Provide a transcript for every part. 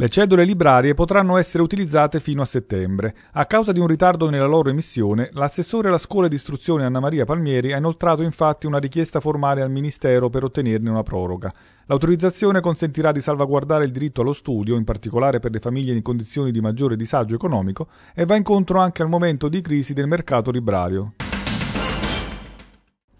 Le cedole librarie potranno essere utilizzate fino a settembre. A causa di un ritardo nella loro emissione, l'assessore alla scuola di istruzione Anna Maria Palmieri ha inoltrato infatti una richiesta formale al Ministero per ottenerne una proroga. L'autorizzazione consentirà di salvaguardare il diritto allo studio, in particolare per le famiglie in condizioni di maggiore disagio economico, e va incontro anche al momento di crisi del mercato librario,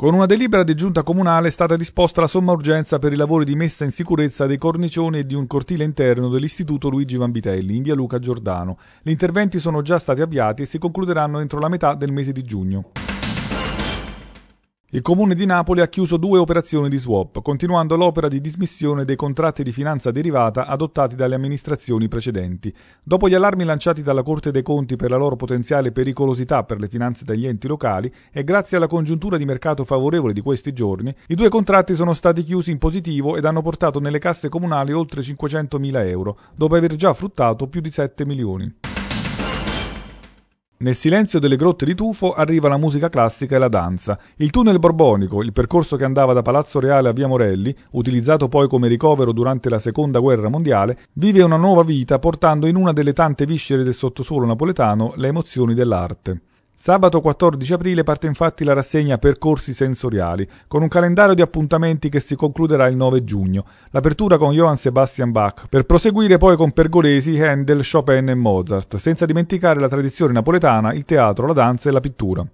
con una delibera di giunta comunale è stata disposta la somma urgenza per i lavori di messa in sicurezza dei cornicioni e di un cortile interno dell'Istituto Luigi Vanvitelli in via Luca Giordano. Gli interventi sono già stati avviati e si concluderanno entro la metà del mese di giugno. Il Comune di Napoli ha chiuso due operazioni di swap, continuando l'opera di dismissione dei contratti di finanza derivata adottati dalle amministrazioni precedenti. Dopo gli allarmi lanciati dalla Corte dei Conti per la loro potenziale pericolosità per le finanze degli enti locali e grazie alla congiuntura di mercato favorevole di questi giorni, i due contratti sono stati chiusi in positivo ed hanno portato nelle casse comunali oltre 500.000 euro, dopo aver già fruttato più di 7 milioni. Nel silenzio delle grotte di tufo arriva la musica classica e la danza. Il tunnel borbonico, il percorso che andava da Palazzo Reale a Via Morelli, utilizzato poi come ricovero durante la Seconda Guerra Mondiale, vive una nuova vita portando in una delle tante viscere del sottosuolo napoletano le emozioni dell'arte. Sabato 14 aprile parte infatti la rassegna Percorsi sensoriali, con un calendario di appuntamenti che si concluderà il 9 giugno. L'apertura con Johann Sebastian Bach, per proseguire poi con Pergolesi, Handel, Chopin e Mozart, senza dimenticare la tradizione napoletana, il teatro, la danza e la pittura.